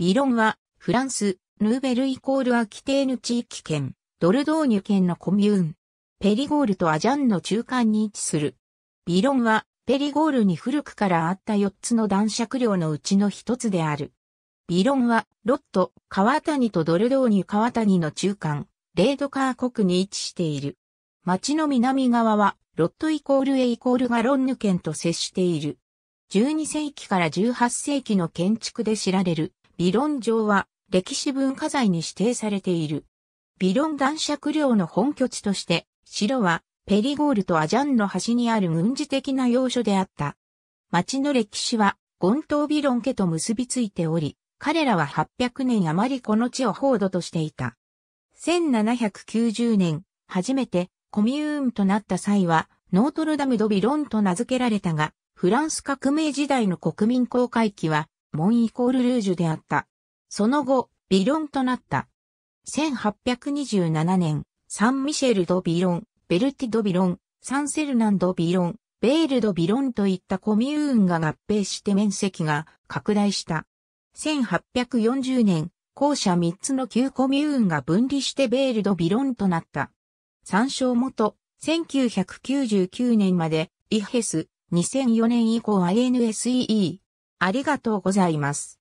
ビロンは、フランス、ヌーベルイコールアキテーヌ地域圏、ドルドーニュ県のコミューン。ペリゴールとアジャンの中間に位置する。ビロンは、ペリゴールに古くからあった4つの男爵領のうちの1つである。ビロンは、ロット、川谷とドルドーニュ川谷の中間、レードカー国に位置している。町の南側は、ロットイコールエイコールガロンヌ県と接している。12世紀から18世紀の建築で知られる、理論上は歴史文化財に指定されている。ビロン男爵領の本拠地として、城はペリゴールとアジャンの端にある軍事的な要所であった。町の歴史は、ゴービロン家と結びついており、彼らは800年余りこの地を報土としていた。1790年、初めてコミューンとなった際は、ノートルダム・ド・ビロンと名付けられたが、フランス革命時代の国民公会期は、モンイコールルージュであった。その後、ビロンとなった。1827年、サン・ミシェル・ド・ビロン、ベルティ・ド・ビロン、サン・セルナンド・ビロン、ベール・ド・ビロンといったコミューンが合併して面積が拡大した。1840年、校舎3つの旧コミューンが分離してベール・ド・ビロンとなった。参照元、1999年まで、イヘス、2004年以降 INSEE、ありがとうございます。